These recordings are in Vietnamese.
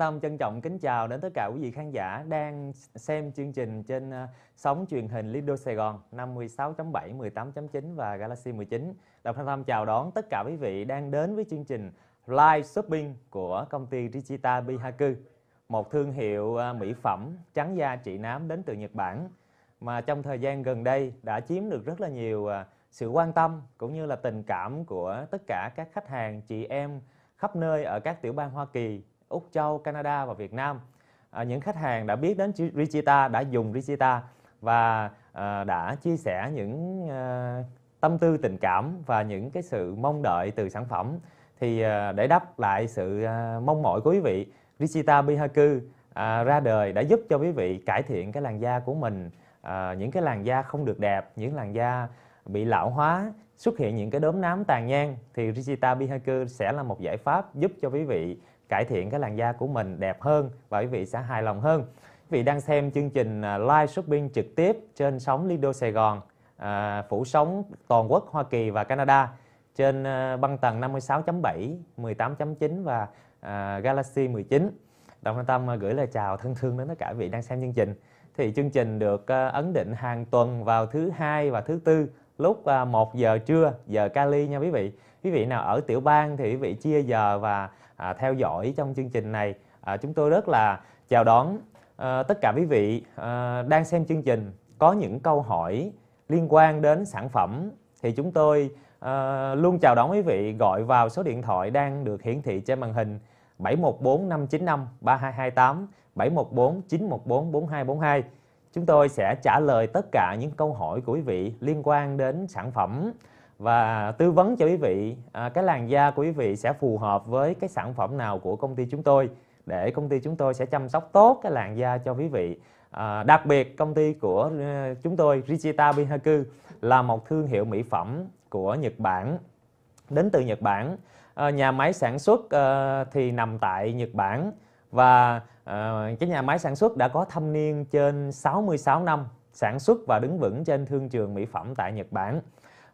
Tâm trân trọng kính chào đến tất cả quý vị khán giả đang xem chương trình trên ờ, sóng truyền hình Lido Sài Gòn 56.7, 18.9 và Galaxy 19. đồng Thanh Tâm chào đón tất cả quý vị đang đến với chương trình Live Shopping của công ty Richita Bihaku, một thương hiệu ờ, mỹ phẩm trắng da trị nám đến từ Nhật Bản mà trong thời gian gần đây đã chiếm được rất là nhiều ờ, sự quan tâm cũng như là tình cảm của tất cả các khách hàng chị em khắp nơi ở các tiểu bang Hoa Kỳ Úc Châu, Canada và Việt Nam. À, những khách hàng đã biết đến Richita đã dùng Richita và à, đã chia sẻ những à, tâm tư tình cảm và những cái sự mong đợi từ sản phẩm thì à, để đáp lại sự à, mong mỏi của quý vị, Richita Bihaku à, ra đời đã giúp cho quý vị cải thiện cái làn da của mình, à, những cái làn da không được đẹp, những làn da bị lão hóa, xuất hiện những cái đốm nám tàn nhang thì Rigita Bihaku sẽ là một giải pháp giúp cho quý vị cải thiện cái làn da của mình đẹp hơn và quý vị sẽ hài lòng hơn quý vị đang xem chương trình à, live shopping trực tiếp trên sóng Lido Sài Gòn à, phủ sóng toàn quốc Hoa Kỳ và Canada trên à, băng tầng 56.7, 18.9 và à, Galaxy 19. Đồng Thanh Tâm gửi lời chào thân thương đến tất cả vị đang xem chương trình. Thì chương trình được ấn định hàng tuần vào thứ hai và thứ tư lúc 1 giờ trưa giờ Cali nha quý vị. Quý vị nào ở tiểu bang thì quý vị chia giờ và à, theo dõi trong chương trình này. À, chúng tôi rất là chào đón à, tất cả quý vị à, đang xem chương trình có những câu hỏi liên quan đến sản phẩm thì chúng tôi à, luôn chào đón quý vị gọi vào số điện thoại đang được hiển thị trên màn hình 714 595 3228 714 914 4242. Chúng tôi sẽ trả lời tất cả những câu hỏi của quý vị liên quan đến sản phẩm và tư vấn cho quý vị à, cái làn da của quý vị sẽ phù hợp với cái sản phẩm nào của công ty chúng tôi để công ty chúng tôi sẽ chăm sóc tốt cái làn da cho quý vị à, đặc biệt công ty của ờ, chúng tôi Richita Bihaku là một thương hiệu mỹ phẩm của Nhật Bản đến từ Nhật Bản à, nhà máy sản xuất à, thì nằm tại Nhật Bản và à, cái nhà máy sản xuất đã có thâm niên trên 66 năm sản xuất và đứng vững trên thương trường mỹ phẩm tại Nhật Bản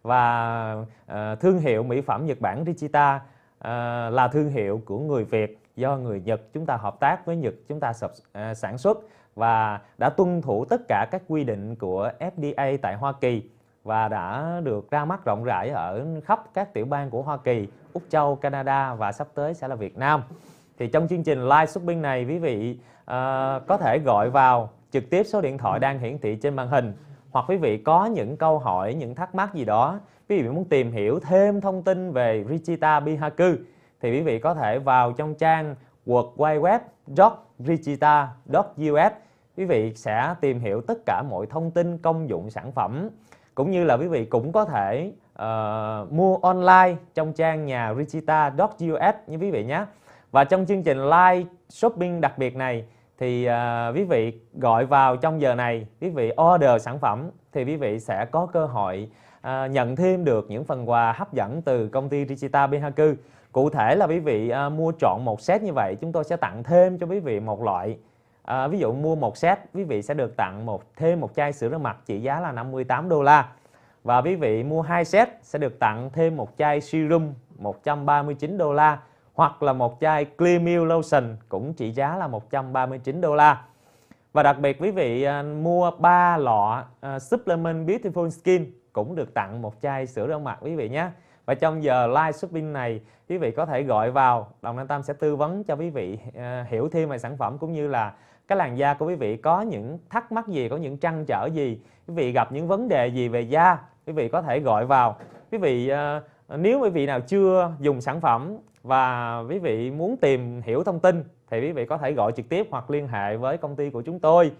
và uh, thương hiệu mỹ phẩm Nhật Bản Richita uh, ờ, là thương hiệu của người Việt do người Nhật chúng ta hợp tác với Nhật chúng ta sập, uh, sản xuất và đã tuân thủ tất cả các quy định của FDA tại Hoa Kỳ và đã được ra mắt rộng rãi ở khắp các tiểu bang của Hoa Kỳ, Úc Châu, Canada và sắp tới sẽ là Việt Nam. Thì trong chương trình live shopping này quý vị uh, có thể gọi vào trực tiếp số điện thoại đang hiển thị trên màn hình hoặc quý vị có những câu hỏi, những thắc mắc gì đó, quý vị muốn tìm hiểu thêm thông tin về Richita Bihaku thì quý vị có thể vào trong trang www.richita.us quý vị sẽ tìm hiểu tất cả mọi thông tin công dụng sản phẩm cũng như là quý vị cũng có thể uh, mua online trong trang nhà richita.us như quý vị nhé và trong chương trình live shopping đặc biệt này thì à, quý vị gọi vào trong giờ này quý vị order sản phẩm thì quý vị sẽ có cơ hội à, nhận thêm được những phần quà hấp dẫn từ công ty Digital BHQ cụ thể là quý vị à, mua chọn một set như vậy chúng tôi sẽ tặng thêm cho quý vị một loại à, ví dụ mua một set quý vị sẽ được tặng một thêm một chai sữa rửa mặt trị giá là 58 đô la và quý vị mua hai set sẽ được tặng thêm một chai serum 139 đô la hoặc là một chai Clear Lotion cũng trị giá là 139 đô la. Và đặc biệt quý vị à, mua 3 lọ uh, Supplement Beautiful Skin cũng được tặng một chai sữa rửa mặt quý vị nhé. Và trong giờ live shopping này, quý vị có thể gọi vào, Đồng Nam Tâm sẽ tư vấn cho quý vị à, hiểu thêm về sản phẩm cũng như là cái làn da của quý vị có những thắc mắc gì, có những trăn trở gì, quý vị gặp những vấn đề gì về da, quý vị có thể gọi vào. Quý vị nếu quý vị nào chưa dùng sản phẩm và quý vị muốn tìm hiểu thông tin thì quý vị có thể gọi trực tiếp hoặc liên hệ với công ty của chúng tôi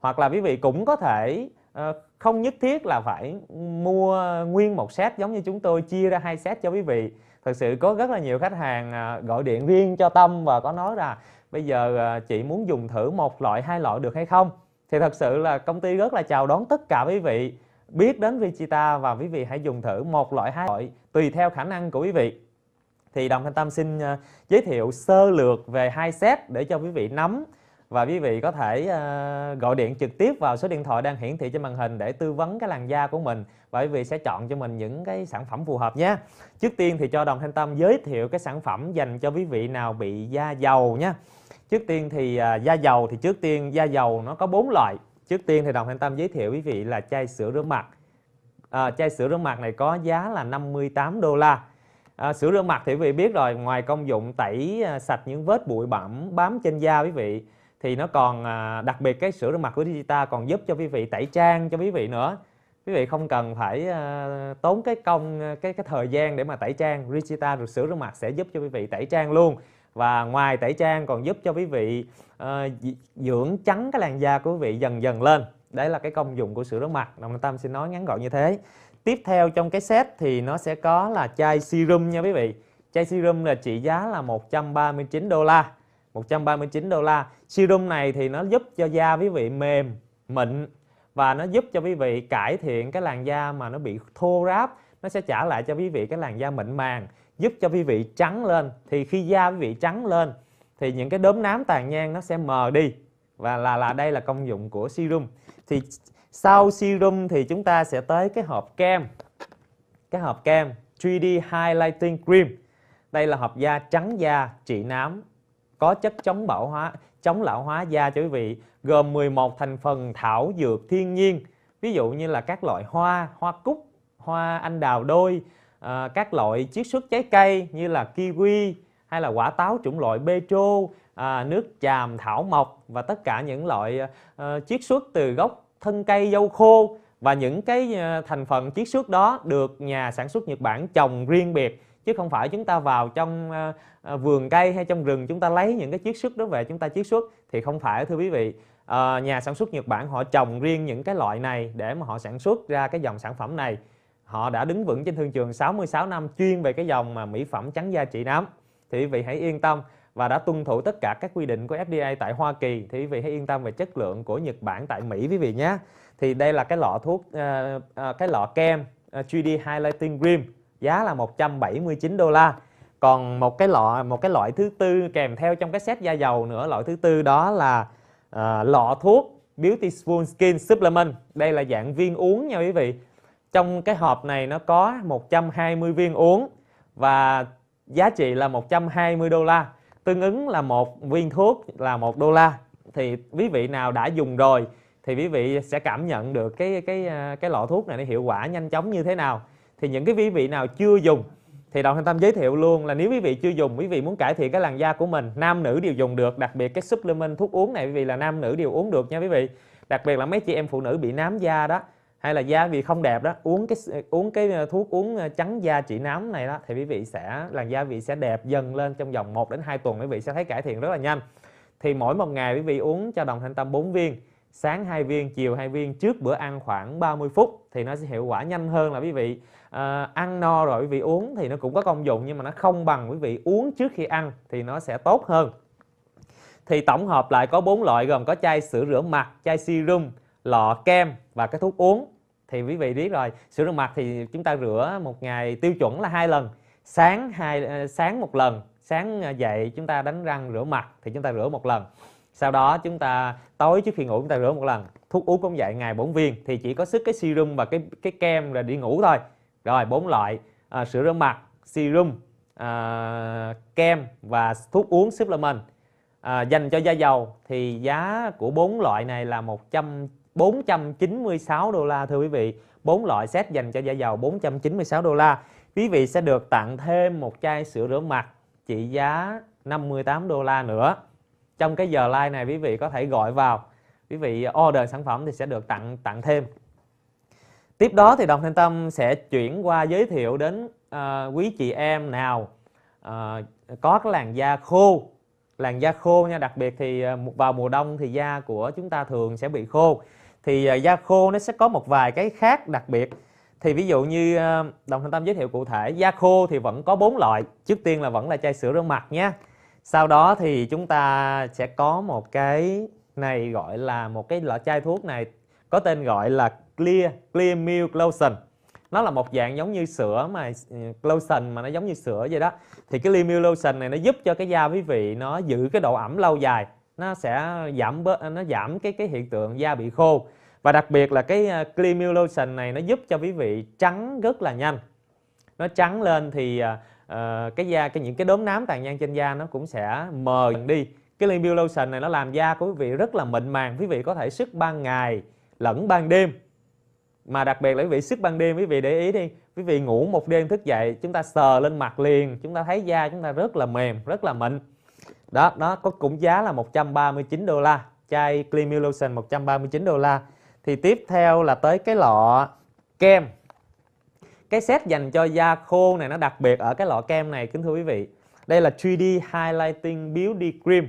hoặc là quý vị cũng có thể ờ, không nhất thiết là phải mua nguyên một set giống như chúng tôi chia ra hai set cho quý vị thật sự có rất là nhiều khách hàng ờ, gọi điện riêng cho tâm và có nói là bây giờ ờ, chị muốn dùng thử một loại hai loại được hay không thì thật sự là công ty rất là chào đón tất cả quý vị biết đến Vichita và quý vị hãy dùng thử một loại hai loại tùy theo khả năng của quý vị thì Đồng Thanh Tâm xin ờ, giới thiệu sơ lược về hai set để cho quý vị nắm và quý vị có thể ờ, gọi điện trực tiếp vào số điện thoại đang hiển thị trên màn hình để tư vấn cái làn da của mình và quý vị sẽ chọn cho mình những cái sản phẩm phù hợp nhé. Trước tiên thì cho Đồng Thanh Tâm giới thiệu cái sản phẩm dành cho quý vị nào bị da dầu nhé. Trước tiên thì ờ, da dầu thì trước tiên da dầu nó có bốn loại. Trước tiên thì Đồng Thanh Tâm giới thiệu quý vị là chai sữa rửa mặt. À, chai sữa rửa mặt này có giá là 58 đô la À, sữa rửa mặt thì quý vị biết rồi, ngoài công dụng tẩy à, sạch những vết bụi bặm bám trên da quý vị thì nó còn à, đặc biệt cái sữa rửa mặt của Digita còn giúp cho quý vị tẩy trang cho quý vị nữa. Quý vị không cần phải à, tốn cái công à, cái cái thời gian để mà tẩy trang, Rigita được sữa rửa mặt sẽ giúp cho quý vị tẩy trang luôn. Và ngoài tẩy trang còn giúp cho quý vị à, dưỡng trắng cái làn da của quý vị dần dần lên. Đấy là cái công dụng của sữa rửa mặt. Đồng Tâm xin nói ngắn gọn như thế tiếp theo trong cái set thì nó sẽ có là chai serum nha quý vị chai serum là trị giá là 139 đô la 139 đô la serum này thì nó giúp cho da quý vị mềm mịn và nó giúp cho quý vị cải thiện cái làn da mà nó bị thô ráp nó sẽ trả lại cho quý vị cái làn da mịn màng giúp cho quý vị trắng lên thì khi da quý vị trắng lên thì những cái đốm nám tàn nhang nó sẽ mờ đi và là là đây là công dụng của serum thì sau serum thì chúng ta sẽ tới cái hộp kem cái hộp kem 3D Highlighting Cream đây là hộp da trắng da trị nám có chất chống bão hóa chống lão hóa da cho quý vị gồm 11 thành phần thảo dược thiên nhiên ví dụ như là các loại hoa hoa cúc hoa anh đào đôi à, các loại chiết xuất trái cây như là kiwi hay là quả táo chủng loại petro à, nước chàm thảo mộc và tất cả những loại à, chiết xuất từ gốc thân cây dâu khô và những cái ờ, thành phần chiết xuất đó được nhà sản xuất Nhật Bản trồng riêng biệt chứ không phải chúng ta vào trong ờ, ờ, vườn cây hay trong rừng chúng ta lấy những cái chiết xuất đó về chúng ta chiết xuất thì không phải thưa quý vị nhà sản xuất Nhật Bản họ trồng riêng những cái loại này để mà họ sản xuất ra cái dòng sản phẩm này họ đã đứng vững trên thương trường 66 năm chuyên về cái dòng mà mỹ phẩm trắng da trị nám thì quý vị hãy yên tâm và đã tuân thủ tất cả các quy định của FDA tại Hoa Kỳ thì quý vị hãy yên tâm về chất lượng của Nhật Bản tại Mỹ quý vị nhé. Thì đây là cái lọ thuốc uh, uh, cái lọ kem uh, ờ, 3D highlighting cream giá là 179 đô la. Còn một cái lọ một cái loại thứ tư kèm theo trong cái set da dầu nữa, loại thứ tư đó là uh, lọ thuốc Beauty Spoon Skin Supplement. Đây là dạng viên uống nha quý vị. Trong cái hộp này nó có 120 viên uống và giá trị là 120 đô la tương ứng là một viên thuốc là một đô la thì quý vị nào đã dùng rồi thì quý vị sẽ cảm nhận được cái cái à, cái lọ thuốc này nó hiệu quả nhanh chóng như thế nào thì những cái quý vị nào chưa dùng thì đồng thanh tâm giới thiệu luôn là nếu quý vị chưa dùng quý vị muốn cải thiện cái làn da của mình nam nữ đều dùng được đặc biệt cái supplement thuốc uống này quý vị là nam nữ đều uống được nha quý vị đặc biệt là mấy chị em phụ nữ bị nám da đó hay là da bị không đẹp đó uống cái uống cái ờ, thuốc uống ờ, trắng da trị nám này đó thì quý vị sẽ làn da vị sẽ đẹp dần lên trong vòng 1 đến 2 tuần quý vị sẽ thấy cải thiện rất là nhanh thì mỗi một ngày quý vị uống cho đồng thanh tâm 4 viên sáng 2 viên chiều 2 viên trước bữa ăn khoảng 30 phút thì nó sẽ hiệu quả nhanh hơn là quý vị à, ăn no rồi quý vị uống thì nó cũng có công dụng nhưng mà nó không bằng quý vị uống trước khi ăn thì nó sẽ tốt hơn thì tổng hợp lại có bốn loại gồm có chai sữa rửa mặt chai serum lọ kem và cái thuốc uống thì quý vị biết rồi sữa rửa mặt thì chúng ta rửa một ngày tiêu chuẩn là hai lần sáng hai ờ, sáng một lần sáng ờ, dậy chúng ta đánh răng rửa mặt thì chúng ta rửa một lần sau đó chúng ta tối trước khi ngủ chúng ta rửa một lần thuốc uống cũng vậy ngày 4 viên thì chỉ có sức cái serum và cái cái kem rồi đi ngủ thôi rồi bốn loại à, sữa rửa mặt serum à, kem và thuốc uống supplement à, dành cho da dầu thì giá của bốn loại này là 100 496 đô la thưa quý vị. bốn loại set dành cho da dầu 496 đô la. Quý vị sẽ được tặng thêm một chai sữa rửa mặt trị giá 58 đô la nữa. Trong cái giờ live này quý vị có thể gọi vào. Quý vị order sản phẩm thì sẽ được tặng tặng thêm. Tiếp đó thì Đồng Thanh Tâm sẽ chuyển qua giới thiệu đến uh, quý chị em nào uh, có cái làn da khô làn da khô nha đặc biệt thì ờ, vào mùa đông thì da của chúng ta thường sẽ bị khô thì da à, khô nó sẽ có một vài cái khác đặc biệt thì ví dụ như à, đồng thanh tâm giới thiệu cụ thể da khô thì vẫn có bốn loại trước tiên là vẫn là chai sữa rửa mặt nhé sau đó thì chúng ta sẽ có một cái này gọi là một cái loại chai thuốc này có tên gọi là clear clear milk lotion nó là một dạng giống như sữa mà ừ, lotion mà nó giống như sữa vậy đó thì cái clear milk lotion này nó giúp cho cái da quý vị nó giữ cái độ ẩm lâu dài nó sẽ giảm bớt nó giảm cái cái hiện tượng da bị khô và đặc biệt là cái à, clear lotion này nó giúp cho quý vị trắng rất là nhanh nó trắng lên thì uh, cái da cái những cái đốm nám tàn nhang trên da nó cũng sẽ mờ đi cái clear lotion này nó làm da của quý vị rất là mịn màng quý vị có thể sức ban ngày lẫn ban đêm mà đặc biệt là quý vị sức ban đêm quý vị để ý đi quý vị ngủ một đêm thức dậy chúng ta sờ lên mặt liền chúng ta thấy da chúng ta rất là mềm rất là mịn đó nó có cũng giá là 139 đô la chai Clear Lotion 139 đô la thì tiếp theo là tới cái lọ kem cái set dành cho da khô này nó đặc biệt ở cái lọ kem này kính thưa quý vị đây là 3D Highlighting Beauty Cream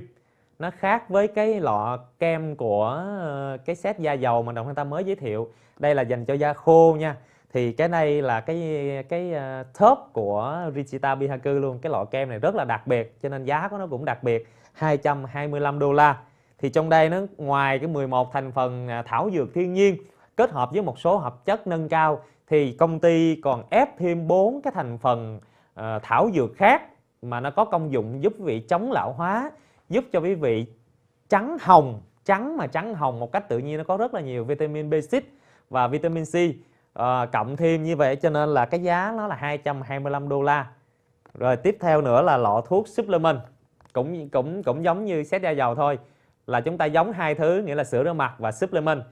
nó khác với cái lọ kem của ờ, cái set da dầu mà đồng hành ta mới giới thiệu đây là dành cho da khô nha thì cái này là cái cái ờ, top của Richita Bihaku luôn cái lọ kem này rất là đặc biệt cho nên giá của nó cũng đặc biệt 225 đô la thì trong đây nó ngoài cái 11 thành phần à, thảo dược thiên nhiên kết hợp với một số hợp chất nâng cao thì công ty còn ép thêm bốn cái thành phần à, thảo dược khác mà nó có công dụng giúp quý vị chống lão hóa giúp cho quý vị trắng hồng trắng mà trắng hồng một cách tự nhiên nó có rất là nhiều vitamin B6 và vitamin C à, cộng thêm như vậy cho nên là cái giá nó là 225 đô la rồi tiếp theo nữa là lọ thuốc supplement cũng cũng cũng giống như xét da dầu thôi là chúng ta giống hai thứ nghĩa là sữa rửa mặt và supplement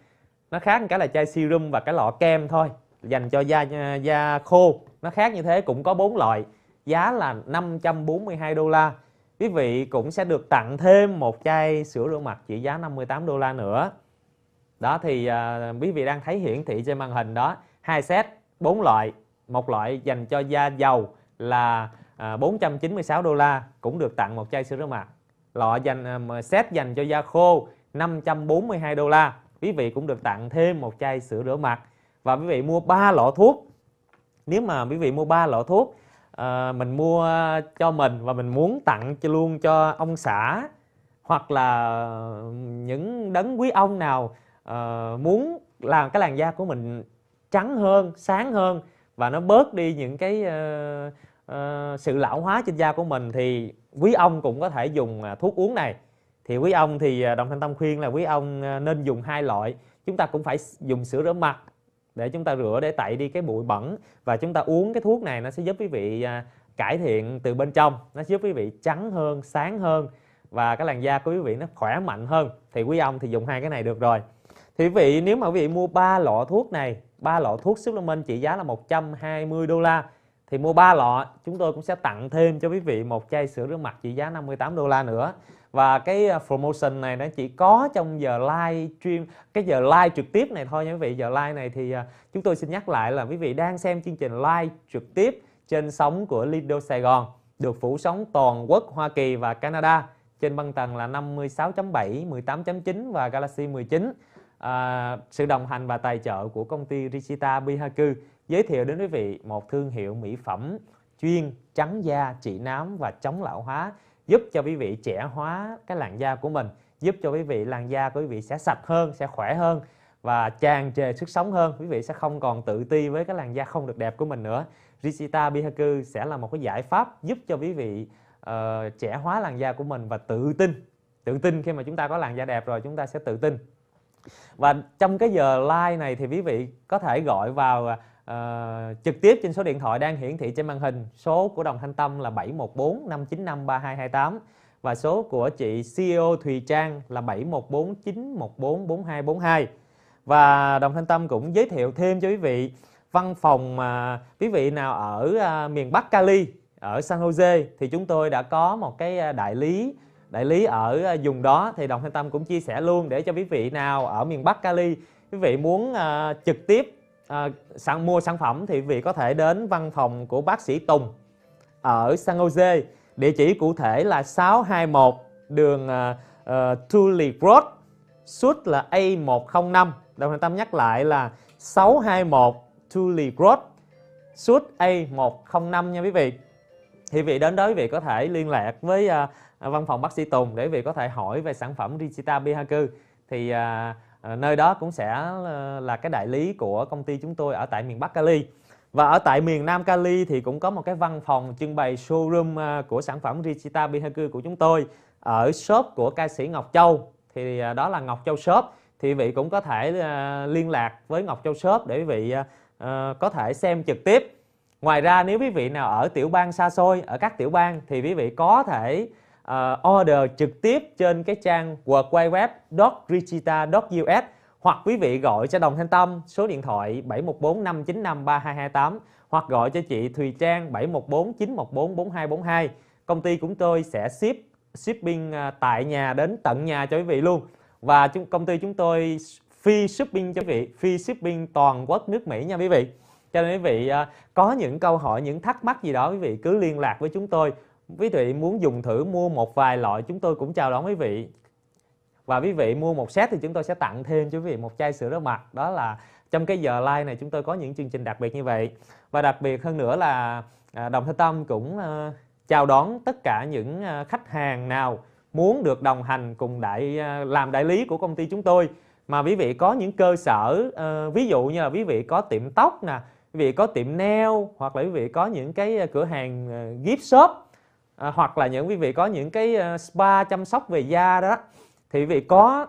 nó khác cái là chai serum và cái lọ kem thôi dành cho da da khô nó khác như thế cũng có bốn loại giá là 542 đô la quý vị cũng sẽ được tặng thêm một chai sữa rửa mặt chỉ giá 58 đô la nữa đó thì à, quý vị đang thấy hiển thị trên màn hình đó hai set bốn loại một loại dành cho da dầu là à, 496 đô la cũng được tặng một chai sữa rửa mặt lọ dành à, set dành cho da khô 542 đô la quý vị cũng được tặng thêm một chai sữa rửa mặt và quý vị mua 3 lọ thuốc nếu mà quý vị mua 3 lọ thuốc à, mình mua cho mình và mình muốn tặng cho luôn cho ông xã hoặc là những đấng quý ông nào à, muốn làm cái làn da của mình trắng hơn sáng hơn và nó bớt đi những cái uh, Ờ, sự lão hóa trên da của mình thì quý ông cũng có thể dùng à, thuốc uống này thì quý ông thì à, đồng thanh tâm khuyên là quý ông à, nên dùng hai loại chúng ta cũng phải dùng sữa rửa mặt để chúng ta rửa để tẩy đi cái bụi bẩn và chúng ta uống cái thuốc này nó sẽ giúp quý vị cải thiện từ bên trong nó giúp quý vị trắng hơn sáng hơn và cái làn da của quý vị nó khỏe mạnh hơn thì quý ông thì dùng hai cái này được rồi thì quý vị nếu mà quý vị mua ba lọ thuốc này ba lọ thuốc supplement trị giá là 120 đô la thì mua 3 lọ chúng tôi cũng sẽ tặng thêm cho quý vị một chai sữa rửa mặt trị giá 58 đô la nữa và cái à, promotion này nó chỉ có trong giờ live stream cái giờ live trực tiếp này thôi nha quý vị giờ live này thì à, chúng tôi xin nhắc lại là quý vị đang xem chương trình live trực tiếp trên sóng của Lido Sài Gòn được phủ sóng toàn quốc Hoa Kỳ và Canada trên băng tầng là 56.7, 18.9 và Galaxy 19 à, sự đồng hành và tài trợ của công ty Richita Bihaku giới thiệu đến quý vị một thương hiệu mỹ phẩm chuyên trắng da, trị nám và chống lão hóa, giúp cho quý vị trẻ hóa cái làn da của mình, giúp cho quý vị làn da của quý vị sẽ sạch hơn, sẽ khỏe hơn và tràn trề sức sống hơn. Quý vị sẽ không còn tự ti với cái làn da không được đẹp của mình nữa. Rishita Bihaku sẽ là một cái giải pháp giúp cho quý vị uh, trẻ hóa làn da của mình và tự tin. Tự tin khi mà chúng ta có làn da đẹp rồi chúng ta sẽ tự tin. Và trong cái giờ live này thì quý vị có thể gọi vào uh, trực tiếp trên số điện thoại đang hiển thị trên màn hình. Số của Đồng Thanh Tâm là 714 595 3228 và số của chị CEO Thùy Trang là 714 914 4242. Và Đồng Thanh Tâm cũng giới thiệu thêm cho quý vị văn phòng mà quý vị nào ở ờ, miền Bắc Cali ở San Jose thì chúng tôi đã có một cái ờ, đại lý đại lý ở vùng đó thì Đồng Thanh Tâm cũng chia sẻ luôn để cho quý vị nào ở miền Bắc Cali quý vị muốn uh, trực tiếp Ờ, sản, mua sản phẩm thì vị có thể đến văn phòng của bác sĩ Tùng ở San Jose. Địa chỉ cụ thể là 621 đường à, à, Tulip Road, suite là A105. Đồng thời tâm nhắc lại là 621 Tulip Road, suite A105 nha quý vị. Thì vị đến đó quý vị có thể liên lạc với à, văn phòng bác sĩ Tùng để quý vị có thể hỏi về sản phẩm Rigita Bihaku. Thì à, Ờ, nơi đó cũng sẽ ờ, là cái đại lý của công ty chúng tôi ở tại miền Bắc Cali và ở tại miền Nam Cali thì cũng có một cái văn phòng trưng bày showroom ờ, của sản phẩm Richita Bihaku của chúng tôi ở shop của ca sĩ Ngọc Châu thì đó là Ngọc Châu Shop thì vị cũng có thể liên lạc với Ngọc Châu Shop để vị có thể xem trực tiếp ngoài ra nếu quý vị nào ở tiểu bang xa xôi ở các tiểu bang thì quý vị có thể uh, order trực tiếp trên cái trang www.richita.us hoặc quý vị gọi cho Đồng Thanh Tâm số điện thoại 7145953228 hoặc gọi cho chị Thùy Trang 7149144242 Công ty chúng tôi sẽ ship shipping ờ, tại nhà đến tận nhà cho quý vị luôn. Và chúng, công ty chúng tôi free shipping cho quý vị, free shipping toàn quốc nước Mỹ nha quý vị. Cho nên quý vị ờ, có những câu hỏi, những thắc mắc gì đó quý vị cứ liên lạc với chúng tôi quý vị muốn dùng thử mua một vài loại chúng tôi cũng chào đón quý vị và quý vị mua một set thì chúng tôi sẽ tặng thêm cho quý vị một chai sữa rửa mặt đó là trong cái giờ live này chúng tôi có những chương trình đặc biệt như vậy và đặc biệt hơn nữa là à, đồng thời tâm cũng à, chào đón tất cả những à, khách hàng nào muốn được đồng hành cùng đại làm đại lý của công ty chúng tôi mà quý vị có những cơ sở ví dụ như là quý vị có tiệm tóc nè quý vị có tiệm nail hoặc là quý vị có những cái cửa hàng gift shop à, hoặc là những quý vị có những cái ờ, spa chăm sóc về da đó thì quý vị có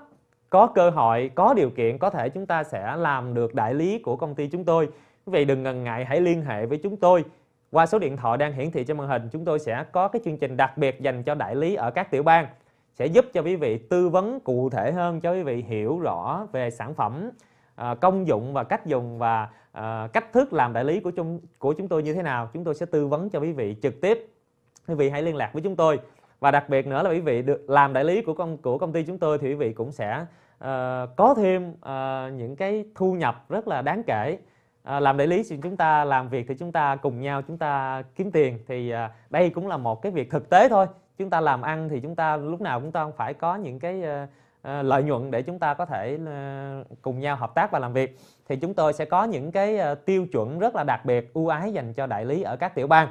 có cơ hội có điều kiện có thể chúng ta sẽ làm được đại lý của công ty chúng tôi quý vị đừng ngần ngại hãy liên hệ với chúng tôi qua số điện thoại đang hiển thị trên màn hình chúng tôi sẽ có cái chương trình đặc biệt dành cho đại lý ở các tiểu bang sẽ giúp cho quý vị tư vấn cụ thể hơn cho quý vị hiểu rõ về sản phẩm ờ, công dụng và cách dùng và ờ, cách thức làm đại lý của chúng của chúng tôi như thế nào chúng tôi sẽ tư vấn cho quý vị trực tiếp quý vị hãy liên lạc với chúng tôi và đặc biệt nữa là quý vị được làm đại lý của công của công ty chúng tôi thì quý vị cũng sẽ uh, có thêm uh, những cái thu nhập rất là đáng kể uh, làm đại lý thì chúng ta làm việc thì chúng ta cùng nhau chúng ta kiếm tiền thì uh, đây cũng là một cái việc thực tế thôi chúng ta làm ăn thì chúng ta lúc nào chúng ta cũng phải có những cái uh, lợi nhuận để chúng ta có thể cùng nhau hợp tác và làm việc thì chúng tôi sẽ có những cái tiêu chuẩn rất là đặc biệt ưu ái dành cho đại lý ở các tiểu bang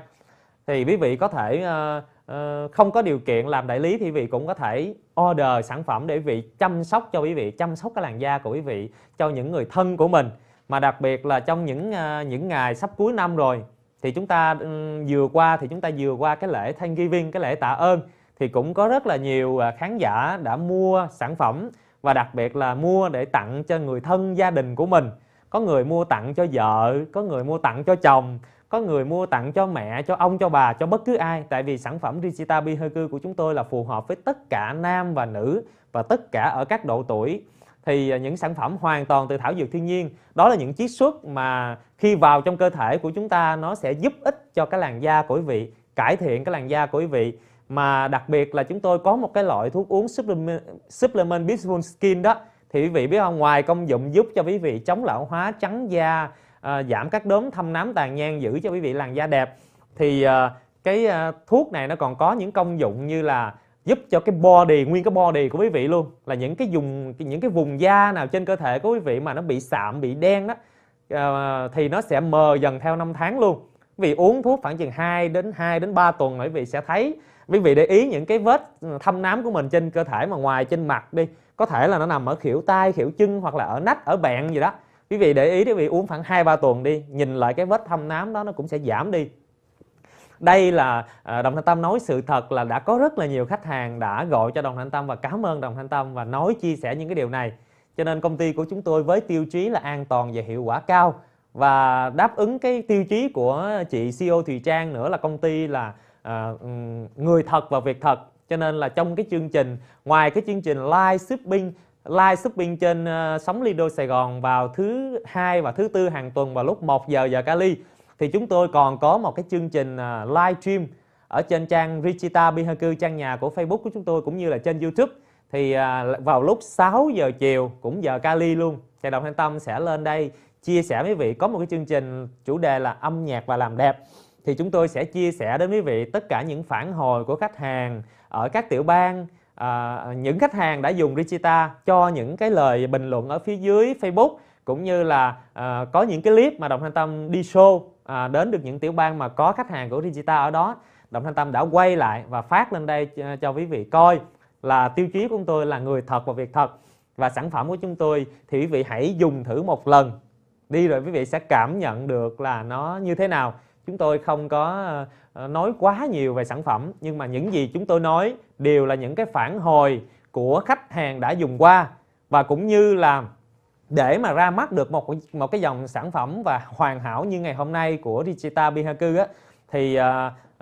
thì quý vị có thể uh, uh, không có điều kiện làm đại lý thì quý vị cũng có thể order sản phẩm để quý vị chăm sóc cho quý vị chăm sóc cái làn da của quý vị cho những người thân của mình mà đặc biệt là trong những uh, những ngày sắp cuối năm rồi thì chúng ta um, vừa qua thì chúng ta vừa qua cái lễ Thanksgiving cái lễ tạ ơn thì cũng có rất là nhiều khán giả đã mua sản phẩm và đặc biệt là mua để tặng cho người thân gia đình của mình có người mua tặng cho vợ có người mua tặng cho chồng có người mua tặng cho mẹ cho ông cho bà cho bất cứ ai tại vì sản phẩm Rishita Bihaku của chúng tôi là phù hợp với tất cả nam và nữ và tất cả ở các độ tuổi thì à, những sản phẩm hoàn toàn từ thảo dược thiên nhiên đó là những chiết xuất mà khi vào trong cơ thể của chúng ta nó sẽ giúp ích cho cái làn da của quý vị cải thiện cái làn da của quý vị mà đặc biệt là chúng tôi có một cái loại thuốc uống supplement, supplement Beautiful Skin đó thì quý vị biết không ngoài công dụng giúp cho quý vị chống lão hóa trắng da Ờ, giảm các đốm thâm nám tàn nhang giữ cho quý vị làn da đẹp thì ờ, cái ờ, thuốc này nó còn có những công dụng như là giúp cho cái body nguyên cái body của quý vị luôn là những cái vùng những cái vùng da nào trên cơ thể của quý vị mà nó bị sạm bị đen đó thì nó sẽ mờ dần theo năm tháng luôn vì uống thuốc khoảng chừng 2 đến 2 đến 3 tuần là quý vị sẽ thấy quý vị để ý những cái vết ừ, thâm nám của mình trên cơ thể mà ngoài trên mặt đi có thể là nó nằm ở khỉu tay khỉu chân hoặc là ở nách ở bẹn gì đó quý vị để ý quý vị uống khoảng 2 3 tuần đi nhìn lại cái vết thâm nám đó nó cũng sẽ giảm đi đây là à, đồng thanh tâm nói sự thật là đã có rất là nhiều khách hàng đã gọi cho đồng thanh tâm và cảm ơn đồng thanh tâm và nói chia sẻ những cái điều này cho nên công ty của chúng tôi với tiêu chí là an toàn và hiệu quả cao và đáp ứng cái tiêu chí của chị CEO Thùy Trang nữa là công ty là à, người thật và việc thật cho nên là trong cái chương trình ngoài cái chương trình live shipping live shopping trên uh, sóng Lido Sài Gòn vào thứ hai và thứ tư hàng tuần vào lúc 1 giờ giờ Cali thì chúng tôi còn có một cái chương trình uh, live stream ở trên trang Richita Bihaku trang nhà của Facebook của chúng tôi cũng như là trên YouTube thì uh, vào lúc 6 giờ chiều cũng giờ Cali luôn Chạy đồng Thanh Tâm sẽ lên đây chia sẻ với quý vị có một cái chương trình chủ đề là âm nhạc và làm đẹp thì chúng tôi sẽ chia sẻ đến quý vị tất cả những phản hồi của khách hàng ở các tiểu bang à, những khách hàng đã dùng Richita cho những cái lời bình luận ở phía dưới Facebook cũng như là à, có những cái clip mà Đồng Thanh Tâm đi show à, đến được những tiểu bang mà có khách hàng của Richita ở đó Đồng Thanh Tâm đã quay lại và phát lên đây cho, quý vị coi là tiêu chí của chúng tôi là người thật và việc thật và sản phẩm của chúng tôi thì quý vị hãy dùng thử một lần đi rồi quý vị sẽ cảm nhận được là nó như thế nào chúng tôi không có Ờ, nói quá nhiều về sản phẩm nhưng mà những gì chúng tôi nói đều là những cái phản hồi của khách hàng đã dùng qua và cũng như là để mà ra mắt được một một cái dòng sản phẩm và hoàn hảo như ngày hôm nay của Digital Bihaku á thì uh,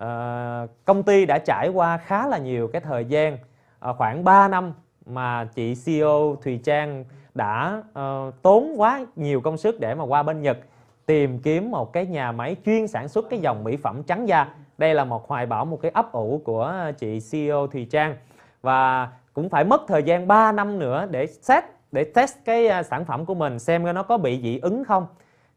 uh, công ty đã trải qua khá là nhiều cái thời gian uh, khoảng 3 năm mà chị CEO Thùy Trang đã uh, tốn quá nhiều công sức để mà qua bên Nhật tìm kiếm một cái nhà máy chuyên sản xuất cái dòng mỹ phẩm trắng da đây là một hoài bão một cái ấp ủ của chị CEO Thùy Trang và cũng phải mất thời gian 3 năm nữa để xét để test cái à, sản phẩm của mình xem nó có bị dị ứng không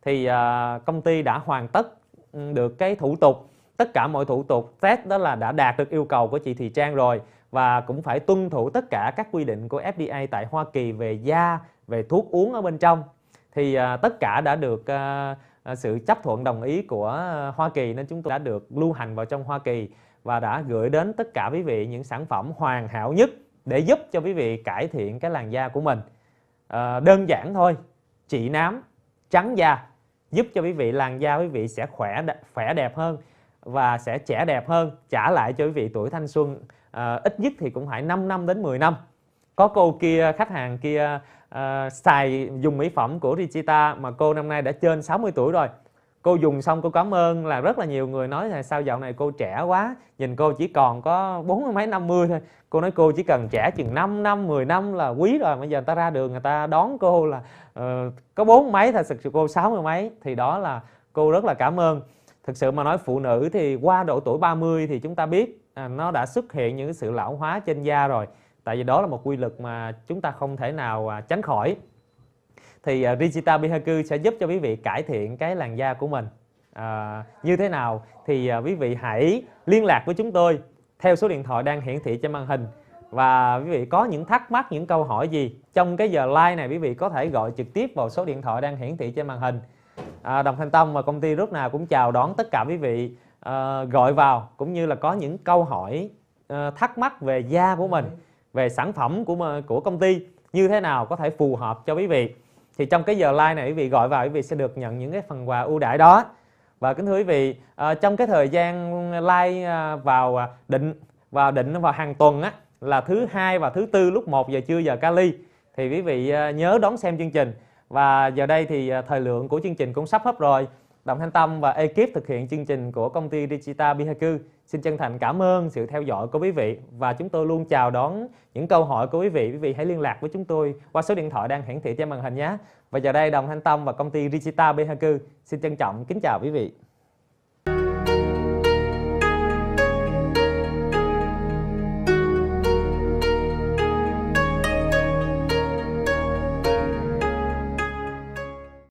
thì à, công ty đã hoàn tất ừ, được cái thủ tục tất cả mọi thủ tục test đó là đã đạt được yêu cầu của chị Thùy Trang rồi và cũng phải tuân thủ tất cả các quy định của FDA tại Hoa Kỳ về da về thuốc uống ở bên trong thì à, tất cả đã được À, sự chấp thuận đồng ý của à, Hoa Kỳ nên chúng tôi đã được lưu hành vào trong Hoa Kỳ và đã gửi đến tất cả quý vị những sản phẩm hoàn hảo nhất để giúp cho quý vị cải thiện cái làn da của mình à, đơn giản thôi trị nám trắng da giúp cho quý vị làn da quý vị sẽ khỏe khỏe đẹp hơn và sẽ trẻ đẹp hơn trả lại cho quý vị tuổi thanh xuân à, ít nhất thì cũng phải 5 năm đến 10 năm có cô kia khách hàng kia uh, xài dùng mỹ phẩm của Richita mà cô năm nay đã trên 60 tuổi rồi cô dùng xong cô cảm ơn là rất là nhiều người nói là sao dạo này cô trẻ quá nhìn cô chỉ còn có bốn mấy năm mươi thôi cô nói cô chỉ cần trẻ chừng 5 năm 10 năm là quý rồi bây giờ người ta ra đường người ta đón cô là uh, có bốn mấy thật sự cô sáu mươi mấy thì đó là cô rất là cảm ơn thực sự mà nói phụ nữ thì qua độ tuổi 30 thì chúng ta biết à, nó đã xuất hiện những sự lão hóa trên da rồi tại vì đó là một quy luật mà chúng ta không thể nào à, tránh khỏi thì uh, à, Rigita Bihaku sẽ giúp cho quý vị cải thiện cái làn da của mình à, như thế nào thì uh, quý vị hãy liên lạc với chúng tôi theo số điện thoại đang hiển thị trên màn hình và quý vị có những thắc mắc những câu hỏi gì trong cái giờ live này quý vị có thể gọi trực tiếp vào số điện thoại đang hiển thị trên màn hình à, đồng thanh tông và công ty lúc nào cũng chào đón tất cả quý vị uh, gọi vào cũng như là có những câu hỏi uh, thắc mắc về da của mình về sản phẩm của của công ty như thế nào có thể phù hợp cho quý vị thì trong cái giờ like này quý vị gọi vào quý vị sẽ được nhận những cái phần quà ưu đãi đó và kính thưa quý vị ờ, trong cái thời gian like ờ, vào ờ, định vào định vào hàng tuần á là thứ hai và thứ tư lúc 1 giờ trưa giờ Cali thì quý vị nhớ đón xem chương trình và giờ đây thì thời lượng của chương trình cũng sắp hết rồi Đồng Thanh Tâm và ekip thực hiện chương trình của công ty Digital Bihaku xin chân thành cảm ơn sự theo dõi của quý vị và chúng tôi luôn chào đón những câu hỏi của quý vị. Quý vị hãy liên lạc với chúng tôi qua số điện thoại đang hiển thị trên màn hình nhé. Và giờ đây Đồng Thanh Tâm và công ty Digital Bihaku xin trân trọng kính chào quý vị.